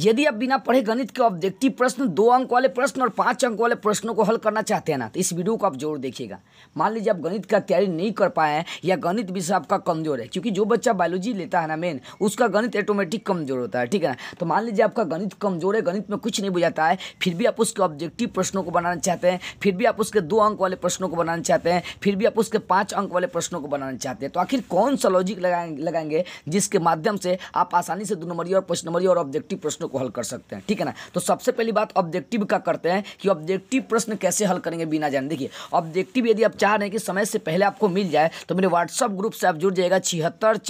यदि आप बिना पढ़े गणित के ऑब्जेक्टिव प्रश्न दो अंक वाले प्रश्न और पांच अंक वाले प्रश्नों को हल करना चाहते हैं ना तो इस वीडियो को आप जरूर देखिएगा मान लीजिए आप गणित का तैयारी नहीं कर पाए या गणित विषय आपका कमजोर है क्योंकि जो बच्चा बायोलॉजी लेता है ना मेन उसका गणित ऑटोमेटिक कमजोर होता है ठीक है ना तो मान लीजिए आपका गणित कमजोर है गणित में कुछ नहीं बुझाता है फिर भी आप उसके ऑब्जेक्टिव प्रश्नों को बनाना चाहते हैं फिर भी आप उसके दो अंक वाले प्रश्नों को बनाना चाहते हैं फिर भी आप उसके पांच अंक वाले प्रश्नों को बनाना चाहते हैं तो आखिर कौन सा लॉजिक लगाएंगे जिसके माध्यम से आप आसानी से दो नंबरी और पांच नंबरी और ऑब्जेक्टिव प्रश्न प्रश्नों को हल कर सकते हैं ठीक है ना तो सबसे पहली बात ऑब्जेक्टिव का करते हैं कि ऑब्जेक्टिव प्रश्न कैसे हल करेंगे बिना जाने देखिए ऑब्जेक्टिव यदि आप चाह रहे हैं कि समय से पहले आपको मिल जाए तो मेरे व्हाट्सअप ग्रुप से आप जुड़ जाएगा छिहत्तर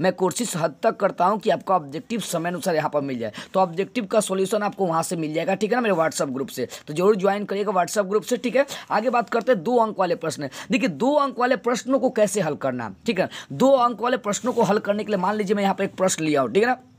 मैं कोशिश हद तक करता हूँ कि आपका ऑब्जेक्टिव समय अनुसार यहाँ पर मिल जाए तो ऑब्जेक्टिव का सोल्यूशन आपको वहाँ से मिल जाएगा ठीक है ना मेरे व्हाट्सअप ग्रुप से तो जरूर ज्वाइन करिएगा व्हाट्सअप ग्रुप से ठीक है आगे बात करते हैं दो अंक वाले प्रश्न देखिए दो अंक वाले प्रश्नों को कैसे हल करना ठीक है दो अंक वाले प्रश्नों को हल करने के लिए मान लीजिए मैं यहाँ पर एक प्रश्न लिया जाओ ठीक है ना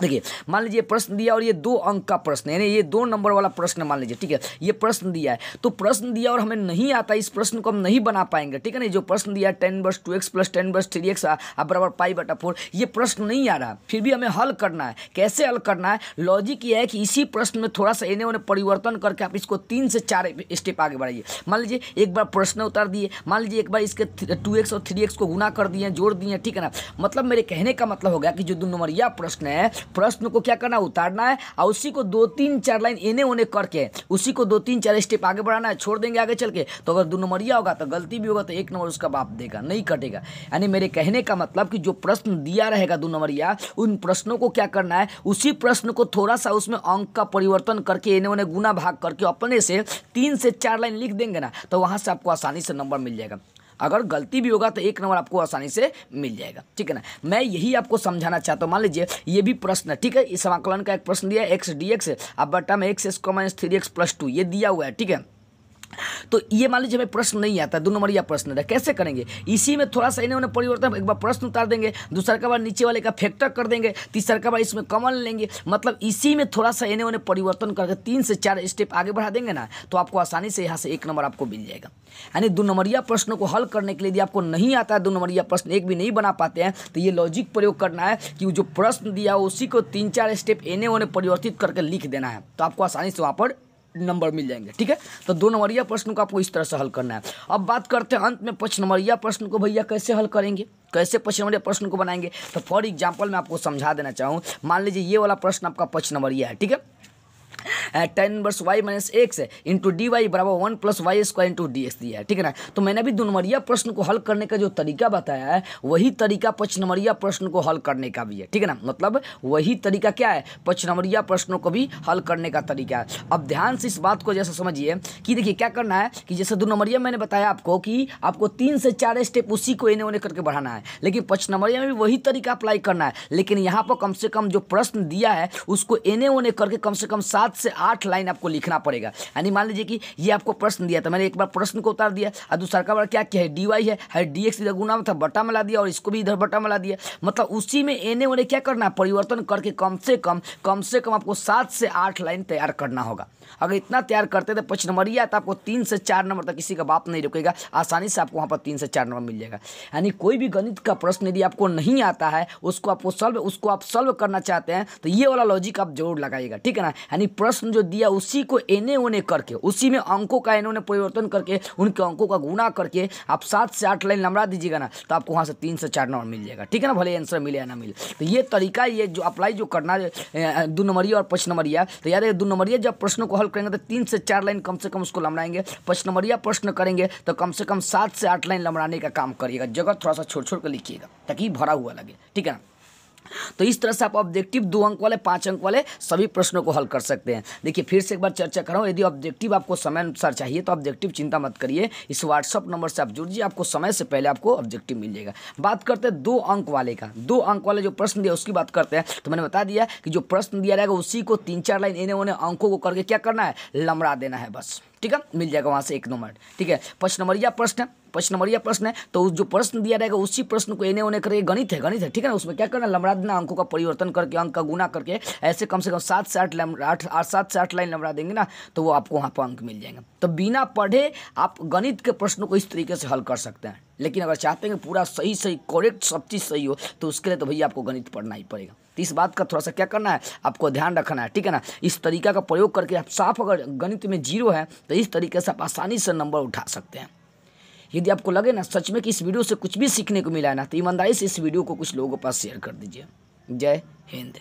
देखिए मान लीजिए प्रश्न दिया और ये दो अंक का प्रश्न यानी ये दो नंबर वाला प्रश्न मान लीजिए ठीक है ये प्रश्न दिया है तो प्रश्न दिया और हमें नहीं आता इस प्रश्न को हम नहीं बना पाएंगे ठीक है ना जो प्रश्न दिया टेन बस टू एक्स प्लस टेन बस थ्री एक्स बराबर पाई बटा फोर ये प्रश्न नहीं आ रहा फिर भी हमें हल करना है कैसे हल करना है लॉजिक ये है कि इसी प्रश्न में थोड़ा सा इन्हें उन्हें परिवर्तन करके आप इसको तीन से चार स्टेप आगे बढ़ाइए मान लीजिए एक बार प्रश्न उतार दिए मान लीजिए एक बार इसके टू एक्स और थ्री एक्स को गुना कर दिए जोड़ दिए ठीक है ना मतलब मेरे कहने का मतलब हो गया कि जो दो यह प्रश्न है प्रश्न को क्या करना उतारना है और उसी को दो तीन चार लाइन एने ओने करके उसी को दो तीन चार स्टेप आगे बढ़ाना है छोड़ देंगे आगे चल के तो अगर दो नंबरिया होगा तो गलती भी होगा तो एक नंबर उसका बाप देगा नहीं कटेगा यानी मेरे कहने का मतलब कि जो प्रश्न दिया रहेगा दो नंबरिया उन प्रश्नों को क्या करना है उसी प्रश्न को थोड़ा सा उसमें अंक का परिवर्तन करके एने ओने गुना भाग करके अपने से तीन से चार लाइन लिख देंगे ना तो वहाँ से आपको आसानी से नंबर मिल जाएगा अगर गलती भी होगा तो एक नंबर आपको आसानी से मिल जाएगा ठीक है ना मैं यही आपको समझाना चाहता हूँ मान लीजिए ये भी प्रश्न है ठीक है इस समाकलन का एक प्रश्न दिया एक्स डी एक्स अब बटा में x square minus three x plus two ये दिया हुआ है ठीक है तो ये मान लीजिए हमें प्रश्न नहीं आता दो नंबर या प्रश्न है कैसे करेंगे इसी में थोड़ा सा इन्होंने परिवर्तन एक बार प्रश्न उतार देंगे दूसरा का बार नीचे वाले का फैक्टर कर देंगे तीसरा का बार इसमें कमल लेंगे मतलब इसी में थोड़ा सा इन्हें उन्हें परिवर्तन करके तीन से चार स्टेप आगे बढ़ा देंगे ना तो आपको आसानी से यहाँ से एक नंबर आपको मिल जाएगा यानी दो नंबरिया प्रश्नों को हल करने के लिए यदि आपको नहीं आता है दो नंबरिया प्रश्न एक भी नहीं बना पाते हैं तो ये लॉजिक प्रयोग करना है कि जो प्रश्न दिया उसी को तीन चार स्टेप एने ओने परिवर्तित करके लिख देना है तो आपको आसानी से वहाँ पर नंबर मिल जाएंगे ठीक है तो दो नंबरिया प्रश्न को आपको इस तरह से हल करना है अब बात करते हैं अंत में पंच नंबरिया प्रश्न को भैया कैसे हल करेंगे कैसे पाँच नंबरिया प्रश्न को बनाएंगे तो फॉर एग्जाम्पल मैं आपको समझा देना चाहूँ मान लीजिए ये वाला प्रश्न आपका पंच नंबरिया है ठीक है tan inverse y minus x into d y बराबर one plus y square into d x दिया है ठीक है ना तो मैंने अभी दो नंबरिया प्रश्न को हल करने का जो तरीका बताया है वही तरीका पचनमरिया नंबरिया प्रश्न को हल करने का भी है ठीक है ना मतलब वही तरीका क्या है पचनमरिया नंबरिया प्रश्नों को भी हल करने का तरीका है अब ध्यान से इस बात को जैसे समझिए कि देखिए क्या करना है कि जैसे दो नंबरिया मैंने बताया आपको कि आपको तीन से चार स्टेप उसी को इन्हें उन्हें करके बढ़ाना है लेकिन पच नंबरिया में भी वही तरीका अप्लाई करना है लेकिन यहाँ पर कम से कम जो प्रश्न दिया है उसको एने ओने करके कम से कम सात से आठ लाइन आपको लिखना पड़ेगा यानी मान लीजिए कि ये आपको प्रश्न दिया था मैंने एक बार प्रश्न को उतार दिया और दूसरा का बार क्या क्या है डी वाई है डी एक्स इधर गुना में था बटा मिला दिया और इसको भी इधर बटा मिला दिया मतलब उसी में एने वाले क्या करना परिवर्तन करके कम से कम कम से कम आपको सात से आठ लाइन तैयार करना होगा अगर इतना तैयार करते तो पच नंबरिया तो आपको तीन से चार नंबर तक किसी का बाप नहीं रुकेगा आसानी से आपको वहाँ पर तीन से चार नंबर मिल जाएगा यानी कोई भी गणित का प्रश्न यदि आपको नहीं आता है उसको आपको सॉल्व उसको आप सॉल्व करना चाहते हैं तो ये वाला लॉजिक आप जरूर लगाइएगा ठीक है ना यानी प्रश्न प्रश्न जो दिया उसी को एने ओने करके उसी में अंकों का एने ओने परिवर्तन करके उनके अंकों का गुना करके आप सात से आठ लाइन लमड़ा दीजिएगा ना तो आपको वहाँ से तीन से चार नंबर मिल जाएगा ठीक है ना भले आंसर मिले या ना मिले तो ये तरीका ये जो अप्लाई जो करना दो नंबरिया और पाँच नंबरिया तो यार दो नंबरिया जब प्रश्न को हल करेंगे तो तीन से चार लाइन कम से कम उसको लमड़ाएंगे पाँच नंबरिया प्रश्न करेंगे तो कम से कम सात से आठ लाइन लमड़ाने का काम करिएगा जगह थोड़ा सा छोड़ छोड़ कर लिखिएगा ताकि भरा हुआ लगे ठीक है ना तो इस तरह से आप ऑब्जेक्टिव दो अंक वाले पांच अंक वाले सभी प्रश्नों को हल कर सकते हैं देखिए फिर से एक बार चर्चा कर रहा हूँ यदि ऑब्जेक्टिव आपको समय अनुसार चाहिए तो ऑब्जेक्टिव चिंता मत करिए इस व्हाट्सअप नंबर से आप जुड़ जाइए आपको समय से पहले आपको ऑब्जेक्टिव मिल जाएगा बात करते हैं दो अंक वाले का दो अंक वाले जो प्रश्न दिया उसकी बात करते हैं तो मैंने बता दिया कि जो प्रश्न दिया जाएगा उसी को तीन चार लाइन इन्हें उन्हें अंकों को करके क्या करना है लमड़ा देना है बस ठीक है मिल जाएगा वहाँ से एक नंबर ठीक है नंबर यह प्रश्न है नंबर यह प्रश्न है तो जो प्रश्न दिया रहेगा उसी प्रश्न को एने ओने करके गणित है गणित है ठीक है ना उसमें क्या करना लमड़ा देना अंकों का परिवर्तन करके अंक का गुना करके ऐसे कम से कम सात से आठ आठ आठ सात से आठ लाइन लमड़ा देंगे ना तो वो आपको वहाँ पर अंक मिल जाएंगे तो बिना पढ़े आप गणित के प्रश्नों को इस तरीके से हल कर सकते हैं लेकिन अगर चाहते हैं कि पूरा सही सही करेक्ट सब चीज़ सही हो तो उसके लिए तो भैया आपको गणित पढ़ना ही पड़ेगा तो इस बात का थोड़ा सा क्या करना है आपको ध्यान रखना है ठीक है ना इस तरीका का प्रयोग करके आप साफ अगर गणित में जीरो है तो इस तरीके से आप आसानी से नंबर उठा सकते हैं यदि आपको लगे ना सच में कि इस वीडियो से कुछ भी सीखने को मिला है ना तो ईमानदारी से इस वीडियो को कुछ लोगों के पास शेयर कर दीजिए जय हिंद